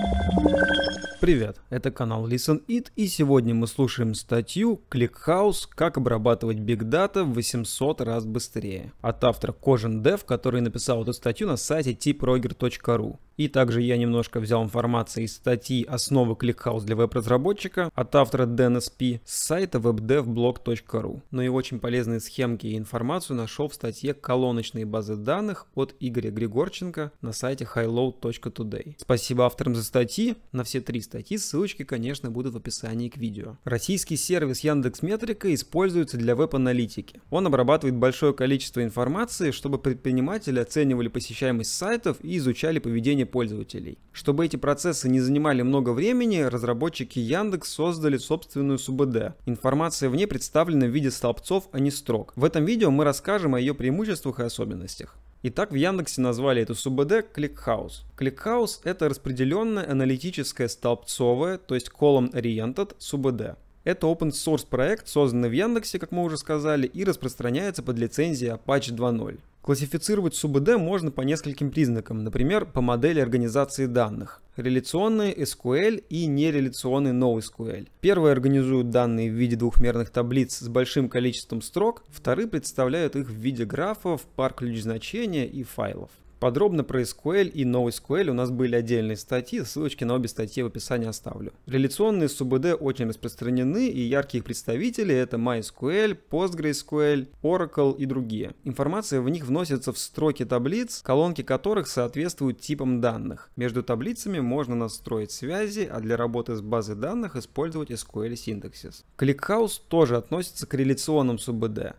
Thank you. Привет, это канал Listen It, и сегодня мы слушаем статью ClickHouse «Как обрабатывать Big Data в 800 раз быстрее» от автора Кожин Dev, который написал эту статью на сайте tiproger.ru. И также я немножко взял информацию из статьи «Основы ClickHouse для веб-разработчика» от автора DNSP с сайта webdevblog.ru. Но ну и очень полезные схемки и информацию нашел в статье «Колоночные базы данных» от Игоря Григорченко на сайте highload.today. Спасибо авторам за статьи. На все три статьи, ссылочки, конечно, будут в описании к видео. Российский сервис Яндекс Метрика используется для веб-аналитики. Он обрабатывает большое количество информации, чтобы предприниматели оценивали посещаемость сайтов и изучали поведение пользователей. Чтобы эти процессы не занимали много времени, разработчики Яндекс создали собственную СУБД. Информация в ней представлена в виде столбцов, а не строк. В этом видео мы расскажем о ее преимуществах и особенностях. И так в Яндексе назвали эту СУБД ClickHouse. ClickHouse — это распределенная аналитическая столбцовая, то есть column-oriented СУБД. Это open source проект, созданный в Яндексе, как мы уже сказали, и распространяется под лицензией Apache 2.0. Классифицировать СУБД можно по нескольким признакам, например, по модели организации данных. Реляционные SQL и нереляционный NoSQL. Первые организуют данные в виде двухмерных таблиц с большим количеством строк, вторые представляют их в виде графов, пар ключ значения и файлов. Подробно про SQL и NoSQL у нас были отдельные статьи, ссылочки на обе статьи в описании оставлю. Реляционные СУБД очень распространены, и яркие их представители — это MySQL, PostgreSQL, Oracle и другие. Информация в них вносится в строки таблиц, колонки которых соответствуют типам данных. Между таблицами можно настроить связи, а для работы с базой данных использовать SQL синтаксис. ClickHouse тоже относится к реляционным СУБД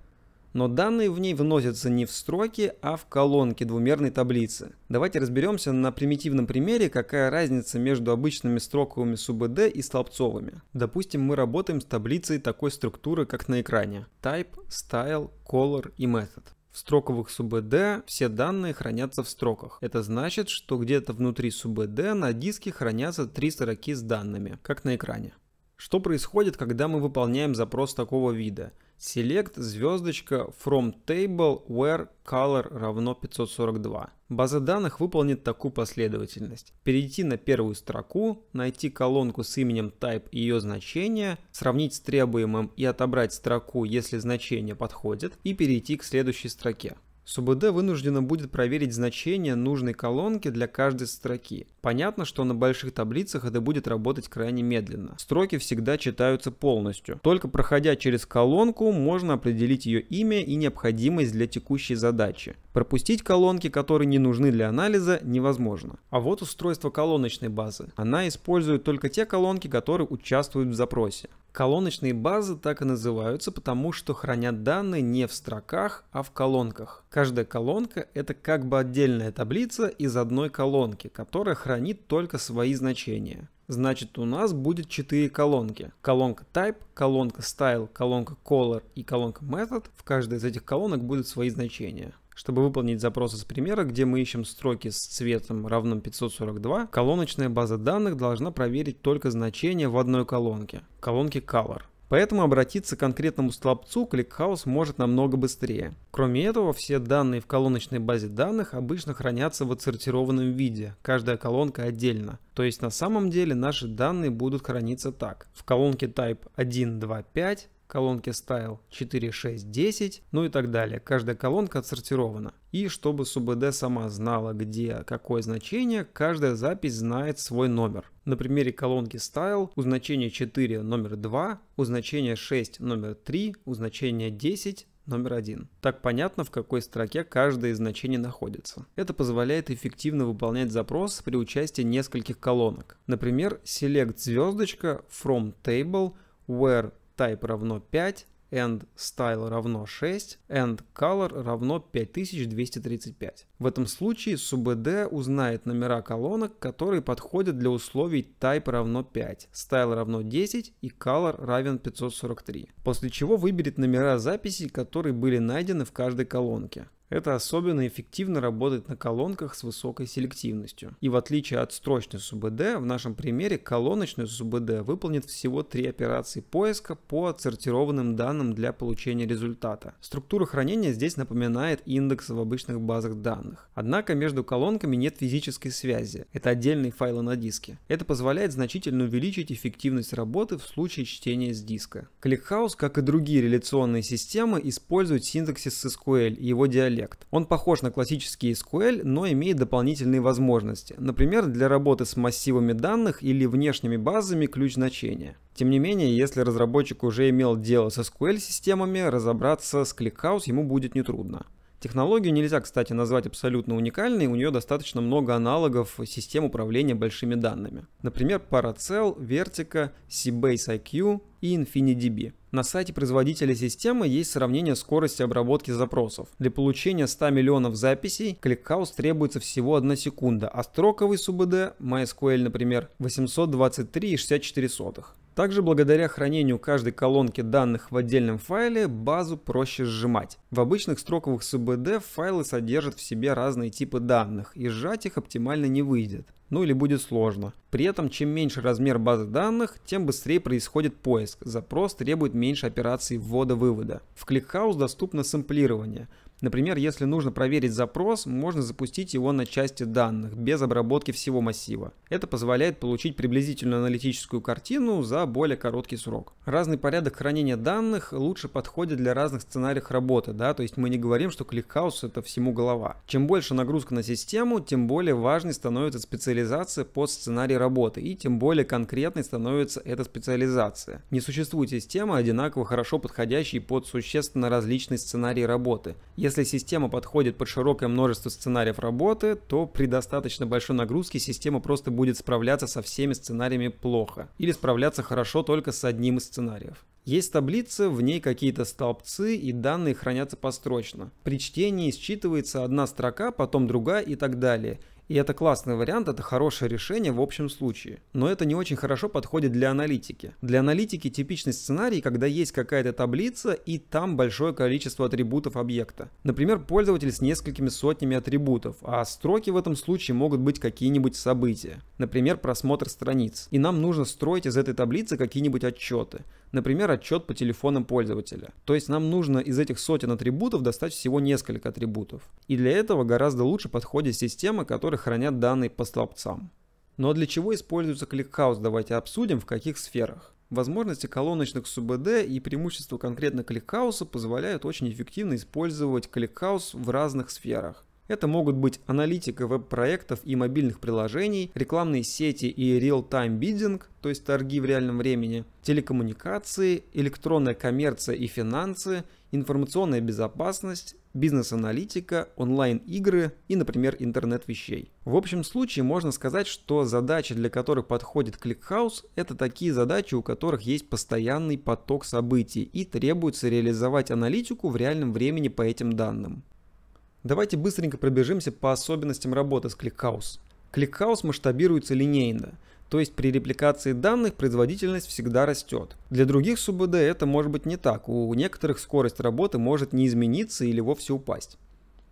но данные в ней вносятся не в строки, а в колонки двумерной таблицы. Давайте разберемся на примитивном примере, какая разница между обычными строковыми СУБД и столбцовыми. Допустим, мы работаем с таблицей такой структуры, как на экране. Type, Style, Color и Method. В строковых СУБД все данные хранятся в строках. Это значит, что где-то внутри СУБД на диске хранятся три строки с данными, как на экране. Что происходит, когда мы выполняем запрос такого вида? Select звездочка from table where color равно 542. База данных выполнит такую последовательность. Перейти на первую строку, найти колонку с именем type и ее значение, сравнить с требуемым и отобрать строку, если значение подходит, и перейти к следующей строке. СУБД вынуждена будет проверить значение нужной колонки для каждой строки. Понятно, что на больших таблицах это будет работать крайне медленно. Строки всегда читаются полностью. Только проходя через колонку, можно определить ее имя и необходимость для текущей задачи. Пропустить колонки, которые не нужны для анализа, невозможно. А вот устройство колоночной базы. Она использует только те колонки, которые участвуют в запросе. Колоночные базы так и называются, потому что хранят данные не в строках, а в колонках. Каждая колонка – это как бы отдельная таблица из одной колонки, которая хранит только свои значения. Значит, у нас будет 4 колонки. Колонка Type, колонка Style, колонка Color и колонка Method. В каждой из этих колонок будут свои значения. Чтобы выполнить запрос из примера, где мы ищем строки с цветом равным 542, колоночная база данных должна проверить только значения в одной колонке, колонке Color. Поэтому обратиться к конкретному столбцу ClickHouse может намного быстрее. Кроме этого, все данные в колоночной базе данных обычно хранятся в отсортированном виде, каждая колонка отдельно. То есть на самом деле наши данные будут храниться так. В колонке Type 1, 2, 5 колонки Style 4, 6, 10, ну и так далее. Каждая колонка отсортирована. И чтобы СУБД сама знала, где какое значение, каждая запись знает свой номер. На примере колонки Style у значения 4 номер 2, у значения 6 номер 3, у значения 10 номер один. Так понятно, в какой строке каждое из значений находится. Это позволяет эффективно выполнять запрос при участии нескольких колонок. Например, select звездочка from table where type равно 5, and style равно 6, and color равно 5235. В этом случае SUBD узнает номера колонок, которые подходят для условий type равно 5, style равно 10 и color равен 543, после чего выберет номера записей, которые были найдены в каждой колонке. Это особенно эффективно работает на колонках с высокой селективностью. И в отличие от строчной СУБД, в нашем примере колоночная СУБД выполнит всего три операции поиска по отсортированным данным для получения результата. Структура хранения здесь напоминает индекс в обычных базах данных. Однако между колонками нет физической связи. Это отдельные файлы на диске. Это позволяет значительно увеличить эффективность работы в случае чтения с диска. ClickHouse, как и другие реляционные системы, использует синтаксис SQL и его диалект интеллект. Он похож на классический SQL, но имеет дополнительные возможности, например, для работы с массивами данных или внешними базами ключ значения. Тем не менее, если разработчик уже имел дело с SQL-системами, разобраться с ClickHouse ему будет нетрудно. Технологию нельзя, кстати, назвать абсолютно уникальной, у нее достаточно много аналогов систем управления большими данными. Например, Paracel, Vertica, Cbase IQ и InfiniDB. На сайте производителя системы есть сравнение скорости обработки запросов. Для получения 100 миллионов записей ClickHouse требуется всего 1 секунда, а строковый СУБД MySQL, например, 823,64. Также благодаря хранению каждой колонки данных в отдельном файле базу проще сжимать. В обычных строковых СБД файлы содержат в себе разные типы данных и сжать их оптимально не выйдет, ну или будет сложно. При этом чем меньше размер базы данных, тем быстрее происходит поиск, запрос требует меньше операций ввода-вывода. В ClickHouse доступно сэмплирование, Например, если нужно проверить запрос, можно запустить его на части данных, без обработки всего массива. Это позволяет получить приблизительную аналитическую картину за более короткий срок. Разный порядок хранения данных лучше подходит для разных сценариев работы, да, то есть мы не говорим, что кликхаус это всему голова. Чем больше нагрузка на систему, тем более важной становится специализация под сценарий работы, и тем более конкретной становится эта специализация. Не существует системы одинаково хорошо подходящей под существенно различные сценарии работы. Если система подходит под широкое множество сценариев работы, то при достаточно большой нагрузке система просто будет справляться со всеми сценариями плохо или справляться хорошо только с одним из сценариев. Есть таблица, в ней какие-то столбцы и данные хранятся построчно. При чтении считывается одна строка, потом другая и так далее. И это классный вариант, это хорошее решение в общем случае. Но это не очень хорошо подходит для аналитики. Для аналитики типичный сценарий, когда есть какая-то таблица и там большое количество атрибутов объекта. Например, пользователь с несколькими сотнями атрибутов, а строки в этом случае могут быть какие-нибудь события. Например, просмотр страниц. И нам нужно строить из этой таблицы какие-нибудь отчеты. Например, отчет по телефонам пользователя. То есть нам нужно из этих сотен атрибутов достать всего несколько атрибутов. И для этого гораздо лучше подходит система, которая хранят данные по столбцам. Но ну а для чего используется ClickHouse, давайте обсудим в каких сферах. Возможности колоночных СУБД и преимущества конкретно кликхауса позволяют очень эффективно использовать кликхаус в разных сферах. Это могут быть аналитика веб-проектов и мобильных приложений, рекламные сети и real-time bidding, то есть торги в реальном времени, телекоммуникации, электронная коммерция и финансы, информационная безопасность, бизнес-аналитика, онлайн-игры и, например, интернет вещей. В общем случае можно сказать, что задачи, для которых подходит ClickHouse, это такие задачи, у которых есть постоянный поток событий и требуется реализовать аналитику в реальном времени по этим данным. Давайте быстренько пробежимся по особенностям работы с ClickHouse. ClickHouse масштабируется линейно, то есть при репликации данных производительность всегда растет. Для других СУБД это может быть не так, у некоторых скорость работы может не измениться или вовсе упасть.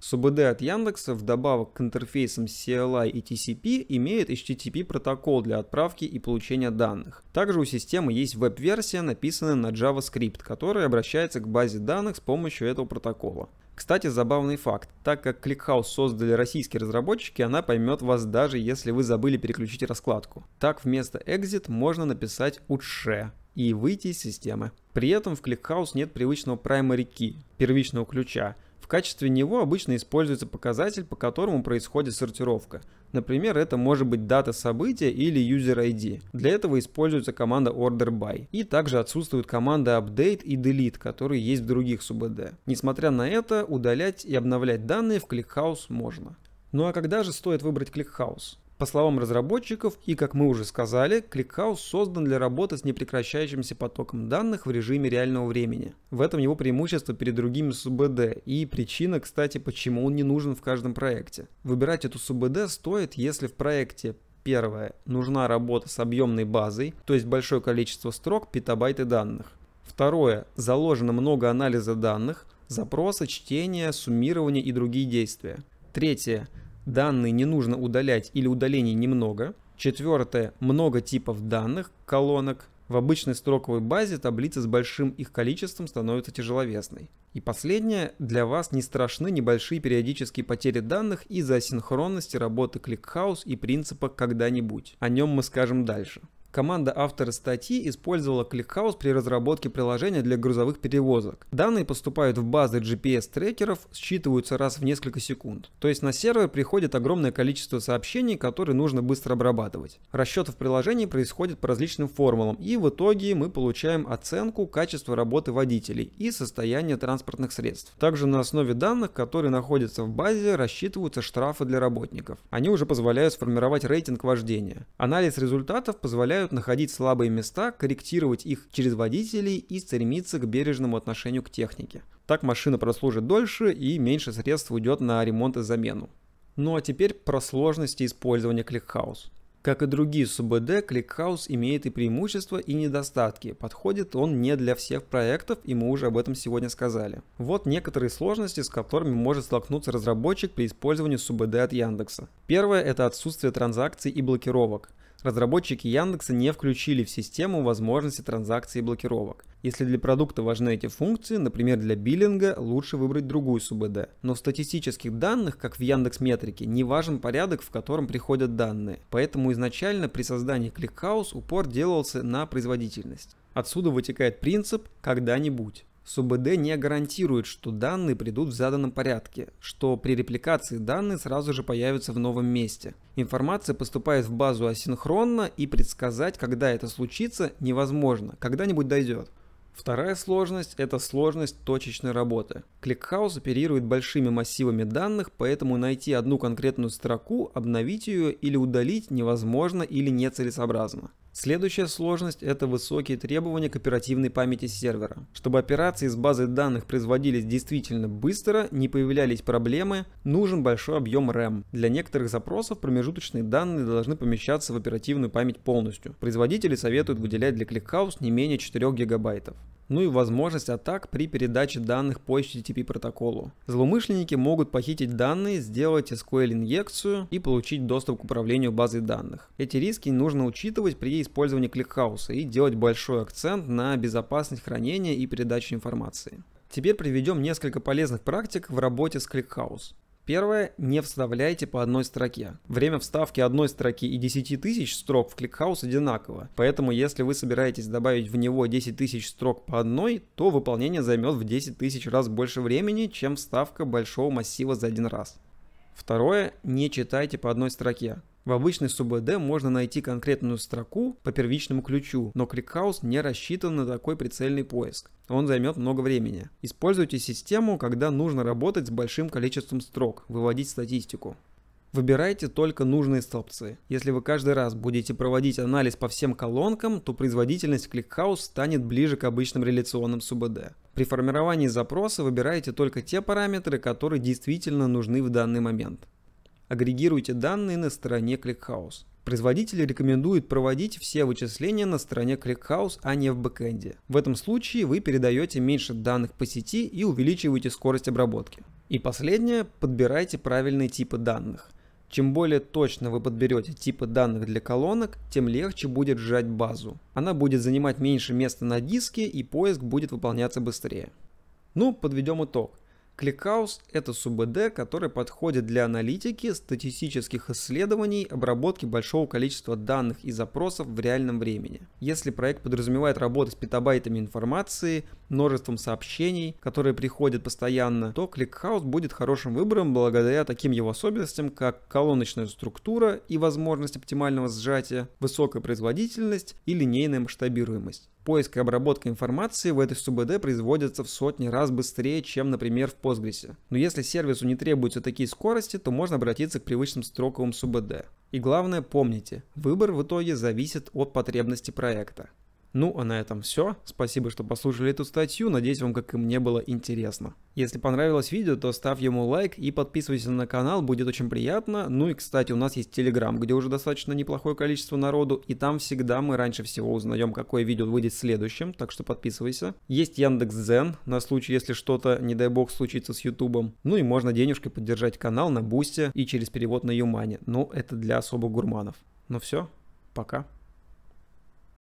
СУБД от Яндекса вдобавок к интерфейсам CLI и TCP имеет HTTP протокол для отправки и получения данных. Также у системы есть веб-версия, написанная на JavaScript, которая обращается к базе данных с помощью этого протокола. Кстати, забавный факт. Так как ClickHouse создали российские разработчики, она поймет вас даже если вы забыли переключить раскладку. Так вместо exit можно написать «утше» и выйти из системы. При этом в ClickHouse нет привычного primary key, первичного ключа. В качестве него обычно используется показатель, по которому происходит сортировка – Например, это может быть дата события или user ID. Для этого используется команда order by. И также отсутствуют команды update и delete, которые есть в других субд. Несмотря на это, удалять и обновлять данные в ClickHouse можно. Ну а когда же стоит выбрать ClickHouse? По словам разработчиков и, как мы уже сказали, ClickHouse создан для работы с непрекращающимся потоком данных в режиме реального времени. В этом его преимущество перед другими СУБД и причина, кстати, почему он не нужен в каждом проекте. Выбирать эту СУБД стоит, если в проекте Первое. Нужна работа с объемной базой, то есть большое количество строк, петабайты данных. Второе. Заложено много анализа данных, запроса, чтения, суммирования и другие действия. Третье Данные не нужно удалять или удалений немного. Четвертое. Много типов данных, колонок. В обычной строковой базе таблица с большим их количеством становится тяжеловесной. И последнее. Для вас не страшны небольшие периодические потери данных из-за синхронности работы ClickHouse и принципа «когда-нибудь». О нем мы скажем дальше команда автора статьи использовала ClickHouse при разработке приложения для грузовых перевозок. Данные поступают в базы GPS-трекеров, считываются раз в несколько секунд. То есть на сервер приходит огромное количество сообщений, которые нужно быстро обрабатывать. Расчеты в приложении происходят по различным формулам, и в итоге мы получаем оценку качества работы водителей и состояния транспортных средств. Также на основе данных, которые находятся в базе, рассчитываются штрафы для работников. Они уже позволяют сформировать рейтинг вождения. Анализ результатов позволяет помогают находить слабые места, корректировать их через водителей и стремиться к бережному отношению к технике. Так машина прослужит дольше и меньше средств уйдет на ремонт и замену. Ну а теперь про сложности использования ClickHouse. Как и другие СУБД, ClickHouse имеет и преимущества, и недостатки. Подходит он не для всех проектов, и мы уже об этом сегодня сказали. Вот некоторые сложности, с которыми может столкнуться разработчик при использовании СУБД от Яндекса. Первое – это отсутствие транзакций и блокировок разработчики Яндекса не включили в систему возможности транзакций и блокировок. Если для продукта важны эти функции, например, для биллинга, лучше выбрать другую СУБД. Но в статистических данных, как в Яндекс Метрике, не важен порядок, в котором приходят данные. Поэтому изначально при создании ClickHouse упор делался на производительность. Отсюда вытекает принцип «когда-нибудь». СУБД не гарантирует, что данные придут в заданном порядке, что при репликации данные сразу же появятся в новом месте. Информация поступает в базу асинхронно и предсказать, когда это случится, невозможно, когда-нибудь дойдет. Вторая сложность – это сложность точечной работы. Кликхаус оперирует большими массивами данных, поэтому найти одну конкретную строку, обновить ее или удалить невозможно или нецелесообразно. Следующая сложность – это высокие требования к оперативной памяти сервера. Чтобы операции с базой данных производились действительно быстро, не появлялись проблемы, нужен большой объем RAM. Для некоторых запросов промежуточные данные должны помещаться в оперативную память полностью. Производители советуют выделять для ClickHouse не менее 4 гигабайтов ну и возможность атак при передаче данных по HTTP протоколу. Злоумышленники могут похитить данные, сделать SQL-инъекцию и получить доступ к управлению базой данных. Эти риски нужно учитывать при использовании кликхауса и делать большой акцент на безопасность хранения и передачи информации. Теперь приведем несколько полезных практик в работе с ClickHouse. Первое, не вставляйте по одной строке. Время вставки одной строки и 10 тысяч строк в ClickHouse одинаково, поэтому если вы собираетесь добавить в него 10 тысяч строк по одной, то выполнение займет в 10 тысяч раз больше времени, чем вставка большого массива за один раз. Второе, не читайте по одной строке. В обычной СУБД можно найти конкретную строку по первичному ключу, но ClickHouse не рассчитан на такой прицельный поиск. Он займет много времени. Используйте систему, когда нужно работать с большим количеством строк, выводить статистику. Выбирайте только нужные столбцы. Если вы каждый раз будете проводить анализ по всем колонкам, то производительность ClickHouse станет ближе к обычным реляционным СУБД. При формировании запроса выбирайте только те параметры, которые действительно нужны в данный момент агрегируйте данные на стороне ClickHouse. Производители рекомендуют проводить все вычисления на стороне ClickHouse, а не в бэкэнде. В этом случае вы передаете меньше данных по сети и увеличиваете скорость обработки. И последнее, подбирайте правильные типы данных. Чем более точно вы подберете типы данных для колонок, тем легче будет сжать базу. Она будет занимать меньше места на диске и поиск будет выполняться быстрее. Ну, подведем итог. ClickHouse – это СУБД, который подходит для аналитики, статистических исследований, обработки большого количества данных и запросов в реальном времени. Если проект подразумевает работу с петабайтами информации, множеством сообщений, которые приходят постоянно, то ClickHouse будет хорошим выбором благодаря таким его особенностям, как колоночная структура и возможность оптимального сжатия, высокая производительность и линейная масштабируемость поиск и обработка информации в этой СУБД производятся в сотни раз быстрее, чем, например, в Postgres. Но если сервису не требуются такие скорости, то можно обратиться к привычным строковым СУБД. И главное, помните, выбор в итоге зависит от потребности проекта. Ну, а на этом все. Спасибо, что послушали эту статью. Надеюсь, вам, как и мне, было интересно. Если понравилось видео, то ставь ему лайк и подписывайся на канал, будет очень приятно. Ну и, кстати, у нас есть Телеграм, где уже достаточно неплохое количество народу, и там всегда мы раньше всего узнаем, какое видео выйдет следующим, так что подписывайся. Есть Яндекс.Дзен, на случай, если что-то, не дай бог, случится с Ютубом. Ну и можно денежкой поддержать канал на Бусте и через перевод на Юмане, Ну это для особо гурманов. Ну все, пока.